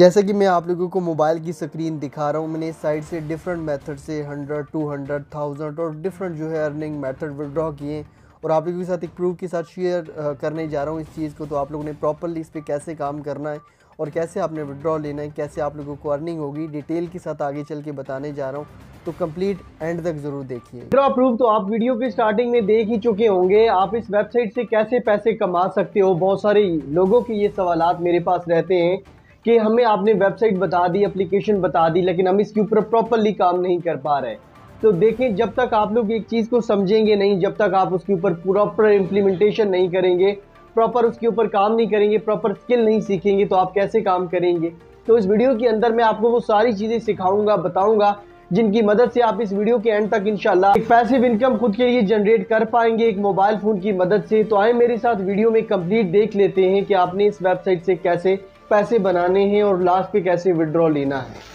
जैसे कि मैं आप लोगों को मोबाइल की स्क्रीन दिखा रहा हूँ मैंने इस साइड से डिफरेंट मेथड से हंड्रेड टू हंड्रेड थाउजेंड और डिफरेंट जो है अर्निंग मेथड विड्रॉ किए और आप लोगों के साथ एक प्रूफ के साथ शेयर करने जा रहा हूँ इस चीज़ को तो आप लोगों ने प्रॉपरली इस पर कैसे काम करना है और कैसे आपने विड्रॉ लेना है कैसे आप लोगों को अर्निंग होगी डिटेल के साथ आगे चल के बताने जा रहा हूँ तो कंप्लीट एंड तक जरूर देखिए विड्रॉ प्रूफ तो आप वीडियो के स्टार्टिंग में देख ही चुके होंगे आप इस वेबसाइट से कैसे पैसे कमा सकते हो बहुत सारे लोगों के ये सवाल मेरे पास रहते हैं कि हमें आपने वेबसाइट बता दी एप्लीकेशन बता दी लेकिन हम इसके ऊपर प्रॉपरली काम नहीं कर पा रहे तो देखें जब तक आप लोग एक चीज़ को समझेंगे नहीं जब तक आप उसके ऊपर प्रॉपर इम्प्लीमेंटेशन नहीं करेंगे प्रॉपर उसके ऊपर काम नहीं करेंगे प्रॉपर स्किल नहीं सीखेंगे तो आप कैसे काम करेंगे तो इस वीडियो के अंदर मैं आपको वो सारी चीज़ें सिखाऊंगा बताऊंगा जिनकी मदद से आप इस वीडियो के एंड तक इनशाला एक पैसिव इनकम खुद के लिए जनरेट कर पाएंगे एक मोबाइल फ़ोन की मदद से तो आए मेरे साथ वीडियो में कंप्लीट देख लेते हैं कि आपने इस वेबसाइट से कैसे पैसे बनाने हैं और लास्ट पे कैसे विड्रॉ लेना है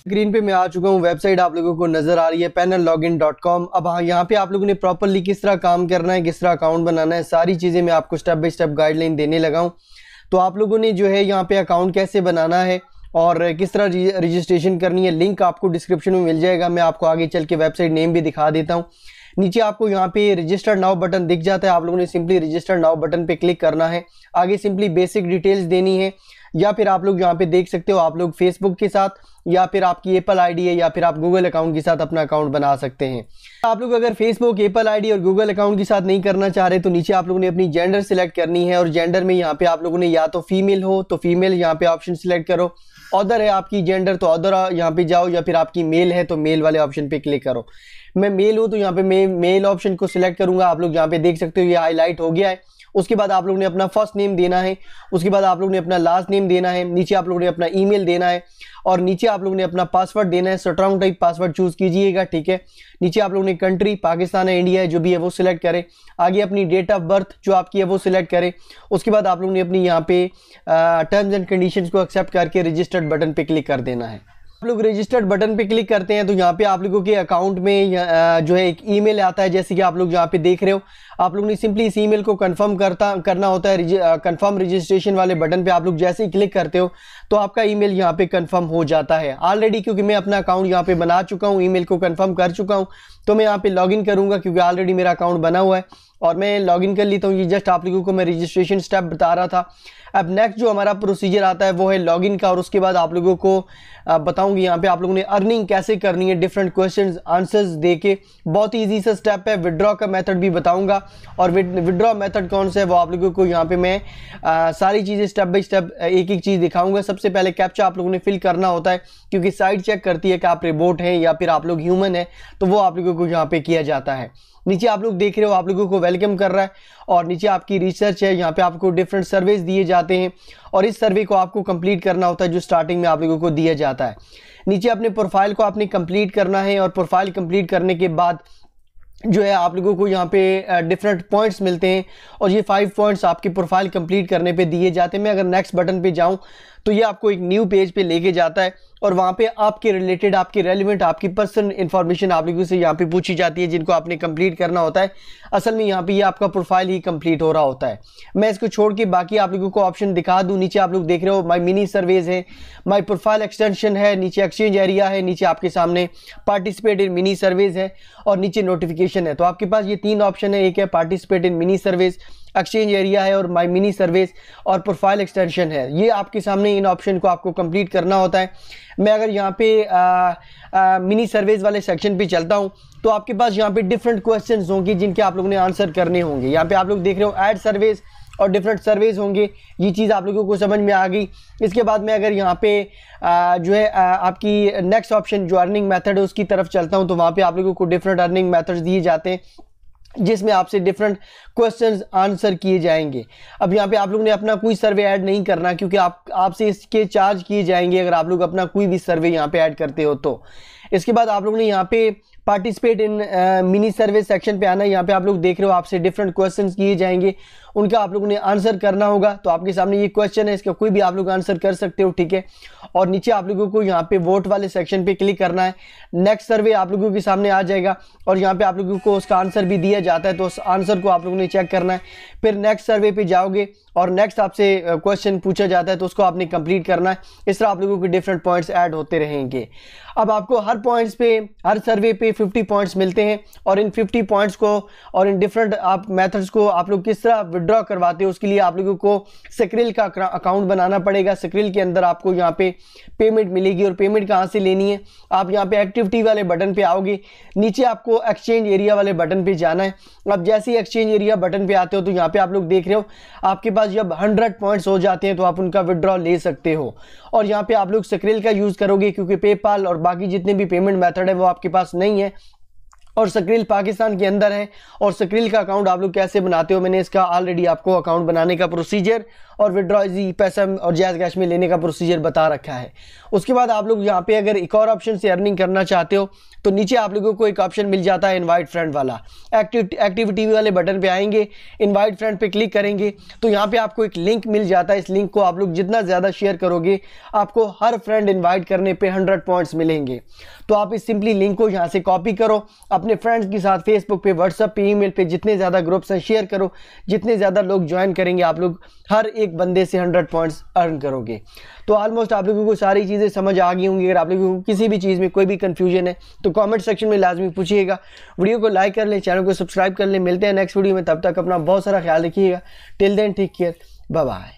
स्क्रीन पे मैं आ चुका हूँ वेबसाइट आप लोगों को नजर आ रही है panel log in dot com अब हाँ यहाँ पे आप लोगों ने प्रॉपरली किस तरह काम करना है किस तरह अकाउंट बनाना है सारी चीज़ें मैं आपको स्टेप बाई स्टेप गाइडलाइन देने लगा हूँ तो आप लोगों ने जो है यहाँ पे अकाउंट कैसे बनाना है और किस तरह रजिस्ट्रेशन करनी है लिंक आपको डिस्क्रिप्शन में मिल जाएगा मैं आपको आगे चल के वेबसाइट नेम भी दिखा देता हूँ नीचे आपको यहाँ पे रजिस्टर नाउ बटन दिख जाता है आप लोगों ने सिंपली रजिस्टर नाउ बटन पे क्लिक करना है आगे सिंपली बेसिक डिटेल्स देनी है या फिर आप लोग यहाँ पे देख सकते हो आप लोग फेसबुक के साथ या फिर आपकी एप्पल आईडी है या फिर आप गूगल अकाउंट के साथ अपना अकाउंट बना सकते हैं आप लोग अगर फेसबुक एप्पल आईडी और गूगल अकाउंट के साथ नहीं करना चाह रहे तो नीचे आप लोगों ने अपनी जेंडर सिलेक्ट करनी है और जेंडर में यहाँ पे आप लोगों ने या तो फीमेल हो तो फीमेल यहाँ पे ऑप्शन सिलेक्ट करो अदर है आपकी जेंडर तो अदर यहाँ पे जाओ या फिर आपकी मेल है तो मेल वाले ऑप्शन पे क्लिक करो मैं मेल हूँ तो यहाँ पे मैं मेल ऑप्शन को सिलेक्ट करूंगा आप लोग यहाँ पे देख सकते हो ये हाईलाइट हो गया है उसके बाद आप लोग ने अपना फर्स्ट नेम देना है उसके बाद आप लोग ने अपना लास्ट नेम देना है नीचे आप लोग ने अपना ईमेल देना है और नीचे आप लोग ने अपना पासवर्ड देना है स्ट्रॉन्ग टाइप पासवर्ड चूज़ कीजिएगा ठीक है नीचे आप लोग ने कंट्री पाकिस्तान है इंडिया है जो भी है वो सिलेक्ट करें आगे अपनी डेट ऑफ बर्थ जो आपकी है वो सिलेक्ट करें उसके बाद आप लोग ने अपनी यहाँ पे टर्म्स एंड कंडीशन को एक्सेप्ट करके रजिस्टर्ड बटन पर क्लिक कर देना है आप लोग रजिस्टर्ड बटन पे क्लिक करते हैं तो यहाँ पे आप लोगों के अकाउंट में जो है एक ईमेल आता है जैसे कि आप लोग यहाँ पे देख रहे हो आप लोग ने सिंपली इस ईमेल को कंफर्म करता करना होता है कंफर्म रजिस्ट्रेशन वाले बटन पे आप लोग जैसे ही क्लिक करते हो तो आपका ईमेल यहाँ पे कन्फर्म हो जाता है ऑलरेडी क्योंकि मैं अपना अकाउंट यहाँ पे बना चुका हूँ मेल को कन्फर्म कर चुका हूँ तो मैं यहाँ पे इन करूंगा क्योंकि ऑलरेडी मेरा अकाउंट बना हुआ है और मैं लॉगिन कर लेता हूँ ये जस्ट आप लोगों को मैं रजिस्ट्रेशन स्टेप बता रहा था अब नेक्स्ट जो हमारा प्रोसीजर आता है वो है लॉगिन का और उसके बाद आप लोगों को बताऊंगी यहाँ पे आप लोगों ने अर्निंग कैसे करनी है डिफरेंट क्वेश्चंस आंसर्स दे के बहुत ईजी सा स्टेप है विड्रॉ का मेथड भी बताऊँगा और विड्रॉ मेथड कौन सा है वो आप लोगों को यहाँ पर मैं आ, सारी चीज़ें स्टेप बाई स्टेप एक एक चीज़ दिखाऊँगा सबसे पहले कैप्चा आप लोगों ने फिल करना होता है क्योंकि साइड चेक करती है कि आप रिबोट हैं या फिर आप लोग ह्यूमन हैं तो वो आप लोगों को यहाँ पे किया जाता है नीचे आप लोग देख रहे हो आप लोगों को वेलकम कर रहा है और नीचे आपकी रिसर्च है यहाँ पे आपको डिफरेंट सर्वेज दिए जाते हैं और इस सर्वे को आपको कंप्लीट करना होता है जो स्टार्टिंग में आप लोगों को दिया जाता है नीचे अपने प्रोफाइल को आपने कंप्लीट करना है और प्रोफाइल कंप्लीट करने के बाद जो है आप लोगों को यहाँ पे डिफरेंट पॉइंट्स मिलते हैं और ये फाइव पॉइंट्स आपकी प्रोफाइल कंप्लीट करने पे दिए जाते हैं मैं अगर नेक्स्ट बटन पे जाऊँ तो ये आपको एक न्यू पेज पे लेके जाता है और वहाँ पे आपके रिलेटेड आपके रेलिवेंट आपकी पर्सनल इन्फॉर्मेशन आप लोगों से यहाँ पे पूछी जाती है जिनको आपने कंप्लीट करना होता है असल में यहाँ पे ये आपका प्रोफाइल ही कंप्लीट हो रहा होता है मैं इसको छोड़ के बाकी आप लोगों को ऑप्शन दिखा दूँ नीचे आप लोग देख रहे हो माई मिनी सर्वेज है माई प्रोफाइल एक्सटेंशन है नीचे एक्सचेंज एरिया है नीचे आपके सामने पार्टिसिपेट इन मिनी सर्वेज है और नीचे नोटिफिकेशन है तो आपके पास ये तीन ऑप्शन है एक है participate in mini surveys exchange area है और माई मिनी सर्विस और प्रोफाइल एक्सटेंशन है ये आपके सामने इन ऑप्शन को आपको कंप्लीट करना होता है मैं अगर यहाँ पे मिनी सर्विस वाले सेक्शन पे चलता हूँ तो आपके पास यहाँ पे डिफरेंट क्वेश्चन होंगे जिनके आप लोगों ने आंसर करने होंगे यहाँ पे आप लोग देख रहे हो एड सर्विस और डिफरेंट सर्विस होंगे ये चीज़ आप लोगों को समझ में आ गई इसके बाद मैं अगर यहाँ पे आ, जो है आ, आपकी नेक्स्ट ऑप्शन जो अर्निंग मैथड है उसकी तरफ चलता हूँ तो वहाँ पे आप लोगों को डिफरेंट अर्निंग मैथड्स दिए जाते हैं जिसमें आपसे डिफरेंट क्वेश्चन आंसर किए जाएंगे अब यहाँ पे आप लोग ने अपना कोई सर्वे ऐड नहीं करना क्योंकि आप आपसे इसके चार्ज किए जाएंगे अगर आप लोग अपना कोई भी सर्वे यहाँ पे ऐड करते हो तो इसके बाद आप लोग ने यहाँ पे participate in mini survey section पे आना है यहाँ पे आप लोग देख रहे हो आपसे डिफरेंट क्वेश्चंस किए जाएंगे उनका आप लोगों ने आंसर करना होगा तो आपके सामने ये क्वेश्चन है इसका कोई भी आप लोग आंसर कर सकते हो ठीक है और नीचे आप लोगों को यहाँ पे वोट वाले सेक्शन पे क्लिक करना है नेक्स्ट सर्वे आप लोगों के सामने आ जाएगा और यहाँ पे आप लोगों को उसका आंसर भी दिया जाता है तो उस आंसर को आप लोगों ने चेक करना है फिर नेक्स्ट सर्वे पे जाओगे और नेक्स्ट आपसे क्वेश्चन पूछा जाता है तो उसको आपने कंप्लीट करना है इस तरह आप लोगों के डिफरेंट पॉइंट्स ऐड होते रहेंगे अब आपको हर पॉइंट्स पे हर सर्वे पे 50 पॉइंट्स मिलते हैं और इन 50 पॉइंट्स को और इन डिफरेंट आप मेथड्स को आप लोग किस तरह विड्रॉ करवाते हो उसके लिए आप लोगों को सक्रिल का अकाउंट बनाना पड़ेगा सक्रिल के अंदर आपको यहाँ पे पेमेंट मिलेगी और पेमेंट कहाँ से लेनी है आप यहाँ पे एक्टिविटी वाले बटन पे आओगे नीचे आपको एक्सचेंज एरिया वाले बटन पे जाना है अब जैसे ही एक्सचेंज एरिया बटन पे आते हो तो यहाँ पे आप लोग देख रहे हो आपके पास पास जब 100 पॉइंट्स हो जाते हैं तो आप उनका विड्रॉ ले सकते हो और यहाँ पे आप लोग सक्रिल का यूज़ करोगे क्योंकि पेपाल और बाकी जितने भी पेमेंट मेथड है वो आपके पास नहीं है और सक्रिल पाकिस्तान के अंदर है और सक्रिल का अकाउंट आप लोग कैसे बनाते हो मैंने इसका ऑलरेडी आपको अकाउंट बनाने का प्रोसीजर और विड्रॉ जी पैसा और जैज कैश में लेने का प्रोसीजर बता रखा है उसके बाद आप लोग यहाँ पे अगर एक और ऑप्शन से अर्निंग करना चाहते हो तो नीचे आप लोगों को एक ऑप्शन मिल जाता है इनवाइट फ्रेंड वाला एक्टिव एक्टिविटी वाले बटन पे आएंगे इनवाइट फ्रेंड पे क्लिक करेंगे तो यहाँ पे आपको एक लिंक मिल जाता है इस लिंक को आप लोग जितना ज़्यादा शेयर करोगे आपको हर फ्रेंड इन्वाइट करने पे हंड्रेड पॉइंट्स मिलेंगे तो आप इस सिंपली लिंक को यहाँ से कॉपी करो अपने फ्रेंड्स के साथ फेसबुक पे व्हाट्सअप पे ई पे जितने ज़्यादा ग्रुप्स हैं शेयर करो जितने ज़्यादा लोग ज्वाइन करेंगे आप लोग हर एक एक बंदे से हंड्रेड पॉइंट्स अर्न करोगे तो ऑलमोस्ट आप लोगों को सारी चीज़ें समझ आ गई होंगी अगर आप लोगों को किसी भी चीज़ में कोई भी कंफ्यूजन है तो कॉमेंट सेक्शन में लाजमी पूछिएगा वीडियो को लाइक कर लें चैनल को सब्सक्राइब कर लें मिलते हैं नेक्स्ट वीडियो में तब तक अपना बहुत सारा ख्याल रखिएगा till then take care bye